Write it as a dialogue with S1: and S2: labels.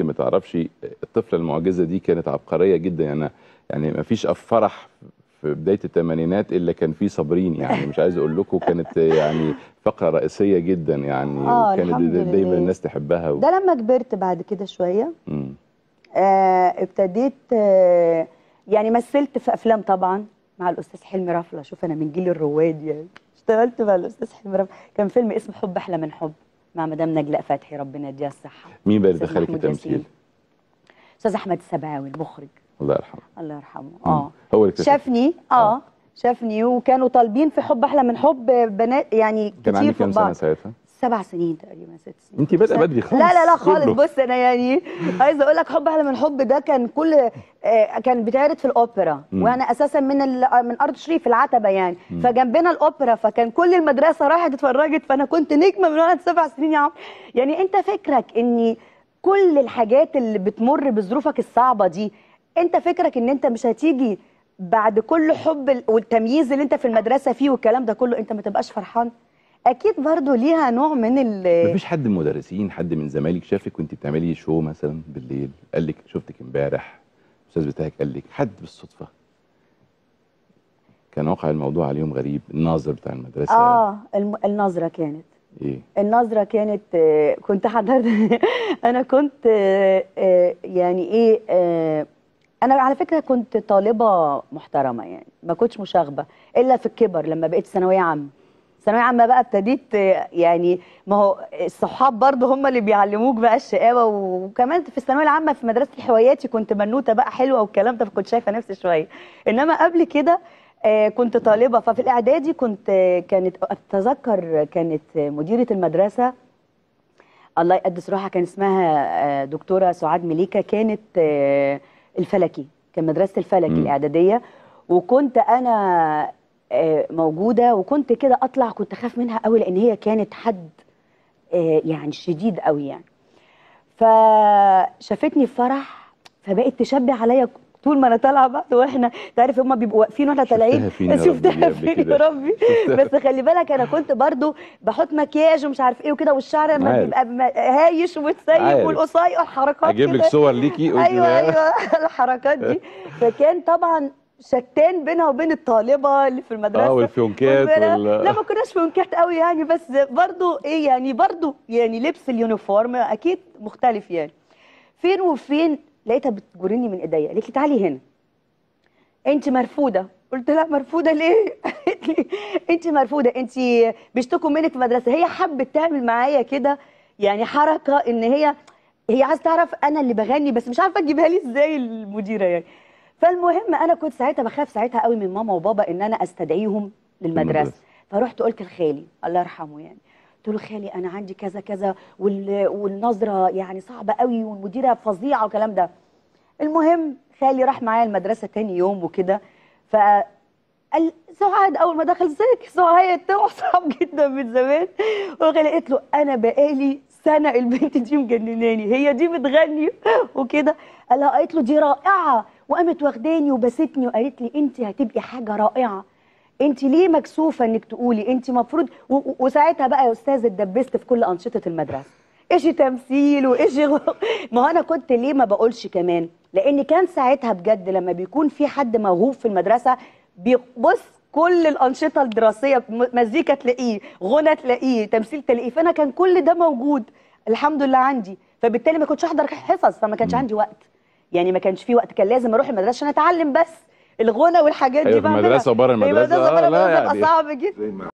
S1: يمكن ما تعرفش الطفله المعجزه دي كانت عبقريه جدا يعني يعني ما فيش فرح في بدايه الثمانينات الا كان في صابرين يعني مش عايز اقول لكم كانت يعني فقره رئيسيه جدا يعني آه دايما الناس تحبها و...
S2: ده لما كبرت بعد كده شويه آه ابتديت آه يعني مثلت في افلام طبعا مع الاستاذ حلمي رفله شوف انا من جيل الرواد يعني اشتغلت مع الاستاذ حلمي رفله كان فيلم اسمه حب احلى من حب مع مدام نجلاء فتحي ربنا يديها الصحه مين بقى اللي دخلك التمثيل استاذ احمد السبعاوي المخرج الله يرحمه الله يرحمه
S1: اه هو اللي
S2: شافني اه, آه. شافني وكانوا طالبين في حب احلى من حب بنات يعني كتير في بعض كان عندي كام سنه ساعتها؟ سبع سنين تقريبا ست سنين
S1: انت بادئه بدري خالص لا لا لا خالص بص
S2: انا يعني عايزه اقول لك حب اهلا من حب ده كان كل آه، كان بيتعرض في الاوبرا مم. وانا اساسا من من ارض شريف العتبه يعني مم. فجنبنا الاوبرا فكان كل المدرسه راحت اتفرجت فانا كنت نجمه من وانا سبع سنين يا عم يعني انت فكرك ان كل الحاجات اللي بتمر بظروفك الصعبه دي انت فكرك ان انت مش هتيجي بعد كل حب والتمييز اللي انت في المدرسه فيه والكلام ده كله انت ما تبقاش فرحان اكيد برضو ليها نوع من ال مفيش
S1: حد من المدرسين حد من زمايلك شافك وانت بتعملي شو مثلا بالليل قال لك شفتك امبارح الاستاذ بتاعك قال لك حد بالصدفه كان واقع الموضوع عليهم غريب الناظر بتاع المدرسه اه
S2: الم... النظره كانت ايه النظره كانت آه، كنت حضرت انا كنت آه، يعني ايه آه، انا على فكره كنت طالبه محترمه يعني ما كنتش مشاغبه الا في الكبر لما بقيت ثانويه عامه ثانويه عامه بقى ابتديت يعني ما هو الصحاب برضه هم اللي بيعلموك بقى الشقاوه وكمان في الثانويه العامه في مدرسه الحواياتي كنت بنوته بقى حلوه والكلام ده فكنت شايفه نفسي شويه انما قبل كده آه، كنت طالبه ففي الاعدادي كنت كانت اتذكر كانت مديره المدرسه الله يقدس روحها كان اسمها آه، دكتوره سعاد مليكه كانت آه، الفلكي كان مدرسه الفلكي الاعداديه وكنت انا آه، موجوده وكنت كده اطلع كنت اخاف منها قوي لان هي كانت حد آه، يعني شديد قوي يعني فشافتني في فرح فبقت تشبه عليا طول ما انا طالعه بعد واحنا تعرف هم بيبقوا واقفين واحنا طالعين شفتها فين يا ربي بس خلي بالك انا كنت برضو بحط مكياج ومش عارف ايه وكده والشعر لما بيبقى هايش ومتسيب والقصاي والحركات اجيب لك صور ليكي ايوه ايوه الحركات دي فكان طبعا شتان بينها وبين الطالبه اللي في المدرسه اه والفيونكات وال... لا ما كناش فيونكات قوي يعني بس برضو ايه يعني برضو يعني لبس اليونيفورم اكيد مختلف يعني فين وفين لقيتها بتجرني من ايديا قالت لي تعالي هنا انت مرفوده قلت لها مرفوده ليه انت مرفوده انت بيشتكوا منك في المدرسه هي حبت تعمل معايا كده يعني حركه ان هي هي عايزه تعرف انا اللي بغني بس مش عارفه تجيبها لي ازاي المديره يعني فالمهم انا كنت ساعتها بخاف ساعتها قوي من ماما وبابا ان انا استدعيهم للمدرسه فرحت قلت لخالي الله يرحمه يعني قلت له خالي انا عندي كذا كذا والنظره يعني صعبه قوي والمديره فظيعه وكلام ده المهم خالي راح معايا المدرسه تاني يوم وكده ف قال سعاد اول ما دخل زيك سعاد صعب جدا من زمان ولغايه لقيت له انا بقالي سنه البنت دي مجنناني هي دي بتغني وكده قالها قالت له دي رائعه وقامت واخداني وبستني وقالت لي انت هتبقي حاجه رائعه انت ليه مكسوفه انك تقولي انت مفروض وساعتها بقى يا استاذ اتدبست في كل انشطه المدرسه ايش تمثيل وايش ما هو انا كنت ليه ما بقولش كمان لان كان ساعتها بجد لما بيكون في حد موهوب في المدرسه بص كل الانشطه الدراسيه مزيكا تلاقيه غنى تلاقيه تمثيل تلاقيه فانا كان كل ده موجود الحمد لله عندي فبالتالي ما كنتش احضر حصص فما كانش عندي وقت يعني ما كانش في وقت كان لازم اروح المدرسه عشان اتعلم بس الغنى والحاجات دي بقى أيوة، المدرسه وبره المدرسه المدرسه آه، المدرسة, المدرسه بيبقى يعني. صعب جدا